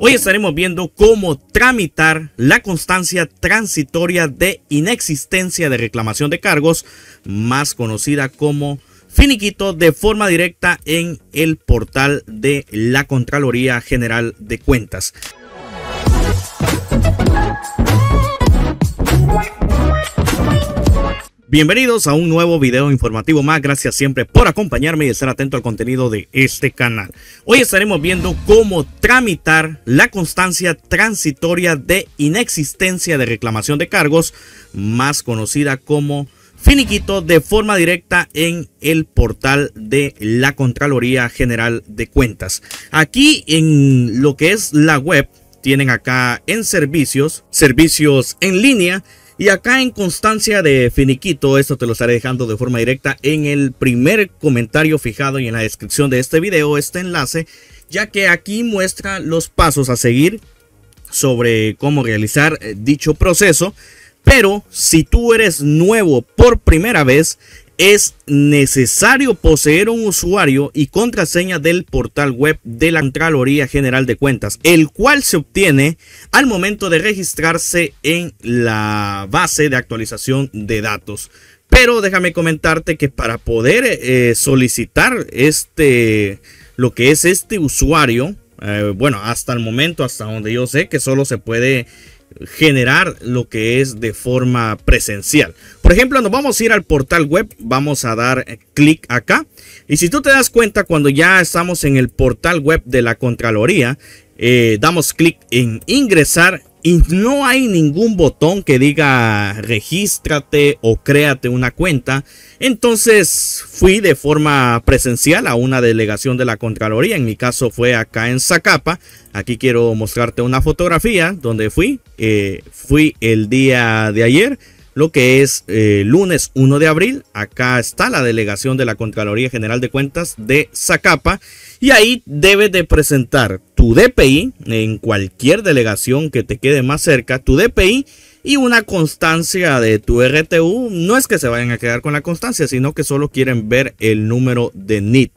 Hoy estaremos viendo cómo tramitar la constancia transitoria de inexistencia de reclamación de cargos, más conocida como finiquito, de forma directa en el portal de la Contraloría General de Cuentas. Bienvenidos a un nuevo video informativo más. Gracias siempre por acompañarme y estar atento al contenido de este canal. Hoy estaremos viendo cómo tramitar la constancia transitoria de inexistencia de reclamación de cargos, más conocida como finiquito, de forma directa en el portal de la Contraloría General de Cuentas. Aquí en lo que es la web, tienen acá en servicios, servicios en línea y acá en constancia de finiquito, esto te lo estaré dejando de forma directa en el primer comentario fijado y en la descripción de este video, este enlace, ya que aquí muestra los pasos a seguir sobre cómo realizar eh, dicho proceso. Pero si tú eres nuevo por primera vez es necesario poseer un usuario y contraseña del portal web de la Contraloría General de Cuentas, el cual se obtiene al momento de registrarse en la base de actualización de datos. Pero déjame comentarte que para poder eh, solicitar este, lo que es este usuario, eh, bueno, hasta el momento, hasta donde yo sé que solo se puede generar lo que es de forma presencial. Por ejemplo, nos vamos a ir al portal web, vamos a dar clic acá y si tú te das cuenta cuando ya estamos en el portal web de la Contraloría, eh, damos clic en ingresar y no hay ningún botón que diga regístrate o créate una cuenta. Entonces fui de forma presencial a una delegación de la Contraloría. En mi caso fue acá en Zacapa. Aquí quiero mostrarte una fotografía donde fui. Eh, fui el día de ayer lo que es eh, lunes 1 de abril. Acá está la delegación de la Contraloría General de Cuentas de Zacapa y ahí debes de presentar tu DPI en cualquier delegación que te quede más cerca, tu DPI y una constancia de tu RTU. No es que se vayan a quedar con la constancia, sino que solo quieren ver el número de NIT.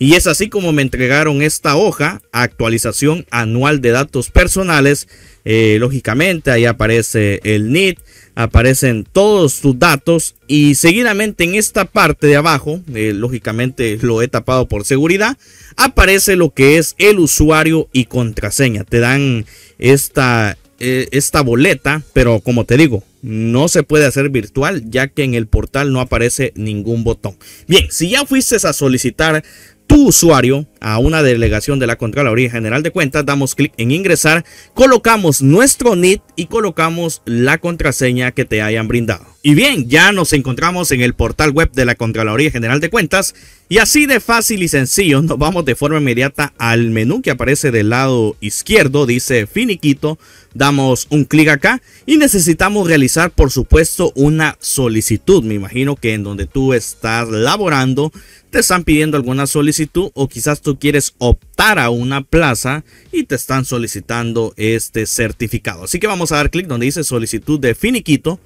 Y es así como me entregaron esta hoja, actualización anual de datos personales. Eh, lógicamente ahí aparece el NIT, aparecen todos tus datos y seguidamente en esta parte de abajo, eh, lógicamente lo he tapado por seguridad, aparece lo que es el usuario y contraseña. Te dan esta, eh, esta boleta, pero como te digo, no se puede hacer virtual ya que en el portal no aparece ningún botón. Bien, si ya fuiste a solicitar tu usuario, a una delegación de la Contraloría General de Cuentas, damos clic en ingresar, colocamos nuestro NIT y colocamos la contraseña que te hayan brindado. Y bien, ya nos encontramos en el portal web de la Contraloría General de Cuentas y así de fácil y sencillo nos vamos de forma inmediata al menú que aparece del lado izquierdo, dice finiquito, damos un clic acá y necesitamos realizar por supuesto una solicitud. Me imagino que en donde tú estás laborando te están pidiendo alguna solicitud o quizás tú quieres optar a una plaza y te están solicitando este certificado. Así que vamos a dar clic donde dice solicitud de finiquito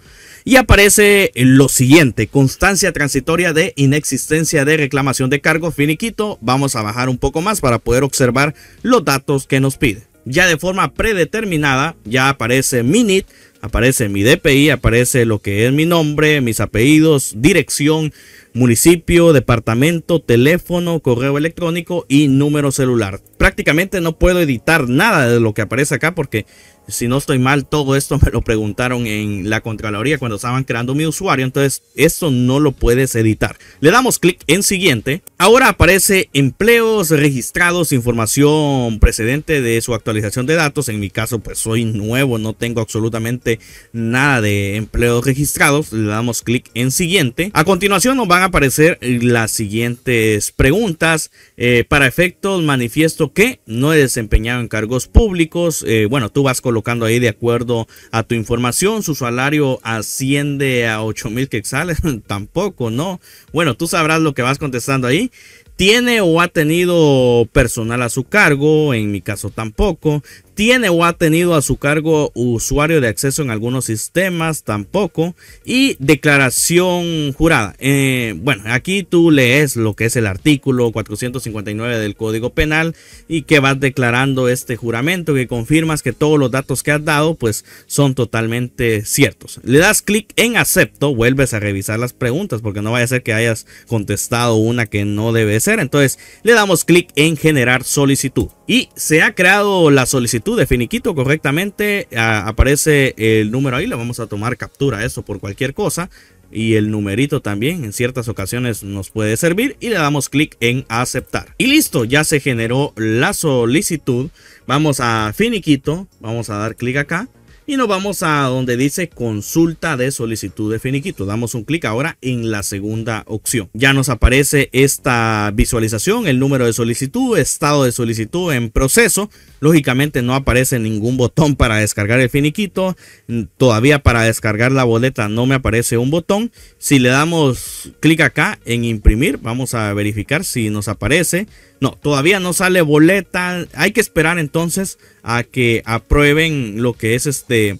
y aparece lo siguiente, constancia transitoria de inexistencia de reclamación de cargo finiquito. Vamos a bajar un poco más para poder observar los datos que nos pide. Ya de forma predeterminada, ya aparece mi NIT, aparece mi DPI, aparece lo que es mi nombre, mis apellidos, dirección, municipio, departamento, teléfono, correo electrónico y número celular. Prácticamente no puedo editar nada de lo que aparece acá porque si no estoy mal, todo esto me lo preguntaron en la Contraloría cuando estaban creando mi usuario. Entonces, esto no lo puedes editar. Le damos clic en siguiente. Ahora aparece empleos registrados, información precedente de su actualización de datos. En mi caso, pues soy nuevo, no tengo absolutamente nada de empleos registrados. Le damos clic en siguiente. A continuación nos van a aparecer las siguientes preguntas. Eh, para efectos, manifiesto que no he desempeñado en cargos públicos. Eh, bueno, tú vas con colocando ahí de acuerdo a tu información. Su salario asciende a 8 mil quetzales. Tampoco, ¿no? Bueno, tú sabrás lo que vas contestando ahí tiene o ha tenido personal a su cargo, en mi caso tampoco, tiene o ha tenido a su cargo usuario de acceso en algunos sistemas tampoco y declaración jurada. Eh, bueno, aquí tú lees lo que es el artículo 459 del Código Penal y que vas declarando este juramento que confirmas que todos los datos que has dado pues son totalmente ciertos. Le das clic en acepto, vuelves a revisar las preguntas porque no vaya a ser que hayas contestado una que no debe ser. Entonces le damos clic en generar solicitud. Y se ha creado la solicitud de finiquito correctamente. aparece el número ahí. Le vamos a tomar captura eso por cualquier cosa. Y el numerito también en ciertas ocasiones nos puede servir. Y le damos clic en aceptar. Y listo, ya se generó la solicitud. Vamos a finiquito. Vamos a dar clic acá y nos vamos a donde dice consulta de solicitud de finiquito. Damos un clic ahora en la segunda opción. Ya nos aparece esta visualización, el número de solicitud, estado de solicitud en proceso. Lógicamente no aparece ningún botón para descargar el finiquito. Todavía para descargar la boleta no me aparece un botón. Si le damos clic acá en imprimir, vamos a verificar si nos aparece. No, todavía no sale boleta. Hay que esperar entonces a que aprueben lo que es este de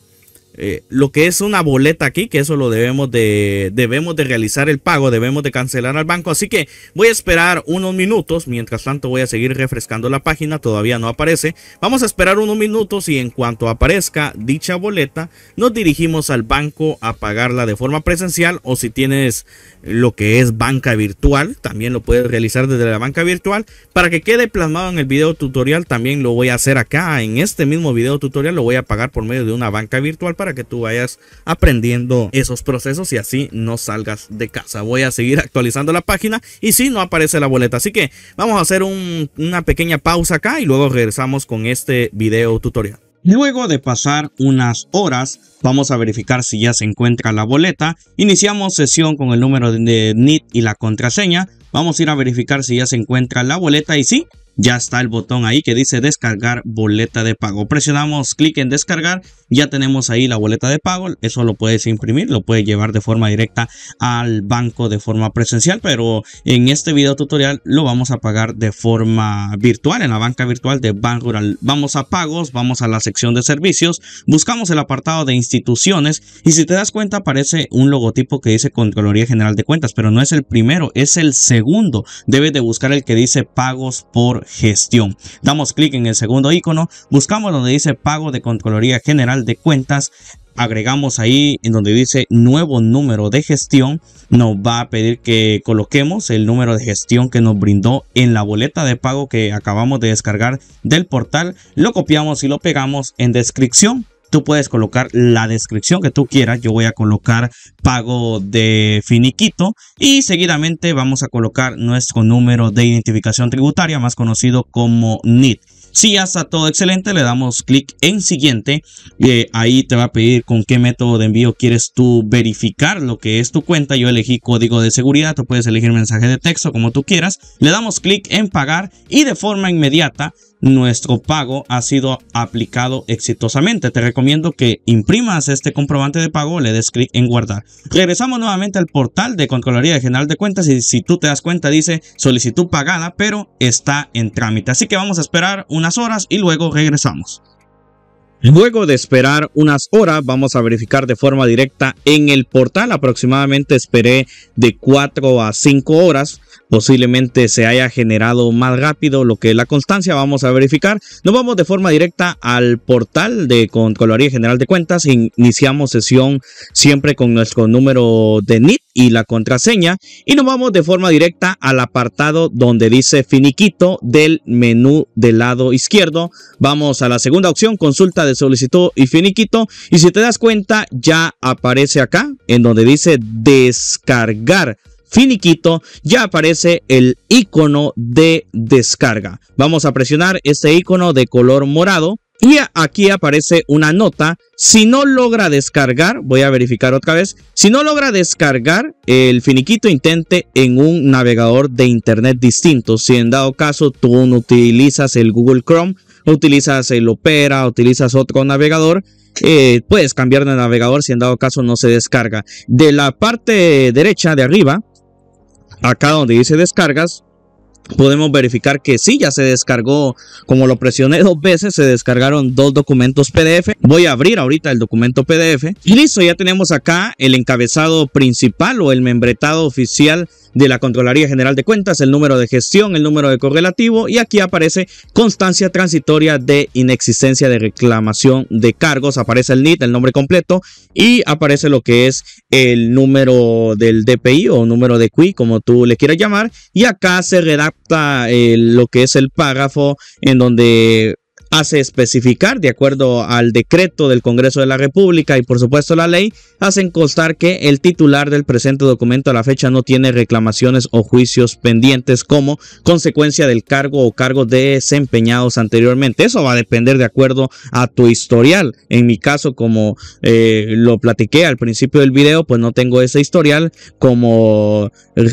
eh, lo que es una boleta aquí, que eso lo debemos de, debemos de realizar el pago, debemos de cancelar al banco. Así que voy a esperar unos minutos, mientras tanto voy a seguir refrescando la página, todavía no aparece. Vamos a esperar unos minutos y en cuanto aparezca dicha boleta, nos dirigimos al banco a pagarla de forma presencial o si tienes lo que es banca virtual, también lo puedes realizar desde la banca virtual. Para que quede plasmado en el video tutorial, también lo voy a hacer acá, en este mismo video tutorial lo voy a pagar por medio de una banca virtual para que tú vayas aprendiendo esos procesos y así no salgas de casa. Voy a seguir actualizando la página y si no aparece la boleta. Así que vamos a hacer una pequeña pausa acá y luego regresamos con este video tutorial. Luego de pasar unas horas, vamos a verificar si ya se encuentra la boleta. Iniciamos sesión con el número de NIT y la contraseña. Vamos a ir a verificar si ya se encuentra la boleta y si ya está el botón ahí que dice descargar boleta de pago. Presionamos clic en descargar, ya tenemos ahí la boleta de pago, eso lo puedes imprimir, lo puedes llevar de forma directa al banco de forma presencial, pero en este video tutorial lo vamos a pagar de forma virtual, en la banca virtual de Rural. Vamos a pagos, vamos a la sección de servicios, buscamos el apartado de instituciones y si te das cuenta aparece un logotipo que dice Contraloría General de Cuentas, pero no es el primero, es el segundo. Debes de buscar el que dice pagos por gestión. Damos clic en el segundo icono, buscamos donde dice pago de Contraloría General de Cuentas, agregamos ahí en donde dice nuevo número de gestión, nos va a pedir que coloquemos el número de gestión que nos brindó en la boleta de pago que acabamos de descargar del portal, lo copiamos y lo pegamos en descripción tú puedes colocar la descripción que tú quieras. Yo voy a colocar pago de finiquito y seguidamente vamos a colocar nuestro número de identificación tributaria, más conocido como NIT. Si ya está todo excelente, le damos clic en siguiente. y eh, ahí te va a pedir con qué método de envío quieres tú verificar lo que es tu cuenta. Yo elegí código de seguridad, tú puedes elegir mensaje de texto como tú quieras. Le damos clic en pagar y de forma inmediata nuestro pago ha sido aplicado exitosamente. Te recomiendo que imprimas este comprobante de pago, le des clic en guardar. Regresamos nuevamente al portal de Contraloría General de Cuentas y si tú te das cuenta dice solicitud pagada, pero está en trámite. Así que vamos a esperar unas horas y luego regresamos. Luego de esperar unas horas, vamos a verificar de forma directa en el portal. Aproximadamente esperé de 4 a 5 horas posiblemente se haya generado más rápido lo que la constancia. Vamos a verificar. Nos vamos de forma directa al portal de Contraloría General de Cuentas. Iniciamos sesión siempre con nuestro número de NIT y la contraseña. Y nos vamos de forma directa al apartado donde dice finiquito del menú del lado izquierdo. Vamos a la segunda opción, consulta de solicitud y finiquito. Y si te das cuenta, ya aparece acá en donde dice descargar finiquito ya aparece el icono de descarga. Vamos a presionar este icono de color morado y aquí aparece una nota. Si no logra descargar, voy a verificar otra vez. Si no logra descargar, el finiquito intente en un navegador de internet distinto. Si en dado caso tú no utilizas el Google Chrome, utilizas el Opera, utilizas otro navegador, eh, puedes cambiar de navegador si en dado caso no se descarga. De la parte derecha de arriba acá donde dice descargas, podemos verificar que sí, ya se descargó, como lo presioné dos veces, se descargaron dos documentos PDF. Voy a abrir ahorita el documento PDF. Y listo, ya tenemos acá el encabezado principal o el membretado oficial de la Controlaría General de Cuentas, el número de gestión, el número de correlativo y aquí aparece constancia transitoria de inexistencia de reclamación de cargos, aparece el NIT, el nombre completo y aparece lo que es el número del DPI o número de QI, como tú le quieras llamar, y acá se redacta eh, lo que es el párrafo en donde hace especificar, de acuerdo al decreto del Congreso de la República y por supuesto la ley, hacen constar que el titular del presente documento a la fecha no tiene reclamaciones o juicios pendientes como consecuencia del cargo o cargo desempeñados anteriormente. Eso va a depender de acuerdo a tu historial. En mi caso, como eh, lo platiqué al principio del video, pues no tengo ese historial como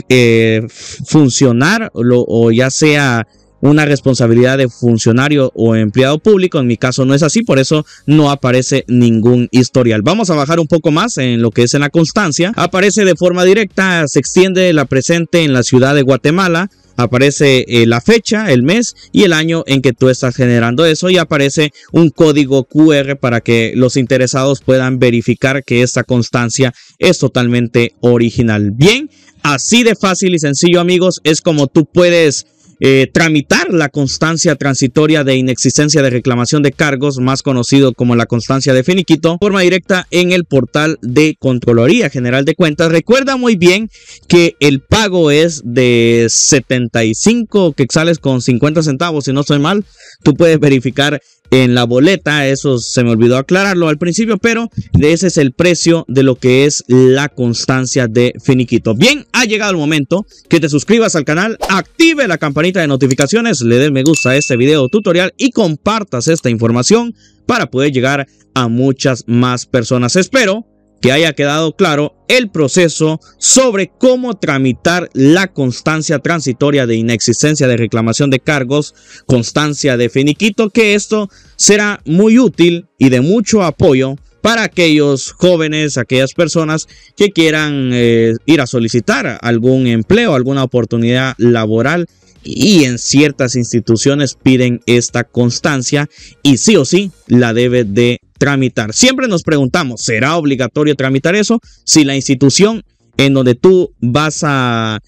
eh, funcionar o ya sea una responsabilidad de funcionario o empleado público. En mi caso no es así, por eso no aparece ningún historial. Vamos a bajar un poco más en lo que es en la constancia. Aparece de forma directa, se extiende la presente en la ciudad de Guatemala aparece eh, la fecha, el mes y el año en que tú estás generando eso y aparece un código QR para que los interesados puedan verificar que esta constancia es totalmente original. Bien, así de fácil y sencillo amigos es como tú puedes eh, tramitar la constancia transitoria de inexistencia de reclamación de cargos, más conocido como la constancia de finiquito, forma directa en el portal de controloría General de Cuentas. Recuerda muy bien que el pago es de 75 sales con 50 centavos, si no estoy mal. Tú puedes verificar en la boleta, eso se me olvidó aclararlo al principio, pero ese es el precio de lo que es la constancia de Finiquito. Bien, ha llegado el momento que te suscribas al canal, active la campanita de notificaciones, le des me gusta a este video tutorial y compartas esta información para poder llegar a muchas más personas. Espero que haya quedado claro el proceso sobre cómo tramitar la constancia transitoria de inexistencia de reclamación de cargos, constancia de finiquito, que esto será muy útil y de mucho apoyo para aquellos jóvenes, aquellas personas que quieran eh, ir a solicitar algún empleo, alguna oportunidad laboral y en ciertas instituciones piden esta constancia y sí o sí la debe de tramitar. Siempre nos preguntamos, ¿será obligatorio tramitar eso? Si la institución en donde tú vas a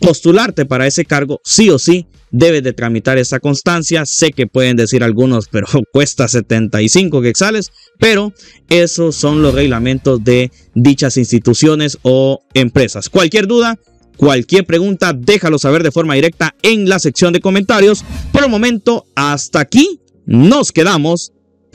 postularte para ese cargo, sí o sí, debes de tramitar esa constancia. Sé que pueden decir algunos, pero cuesta 75 quexales, pero esos son los reglamentos de dichas instituciones o empresas. Cualquier duda, Cualquier pregunta, déjalo saber de forma directa en la sección de comentarios. Por el momento, hasta aquí nos quedamos.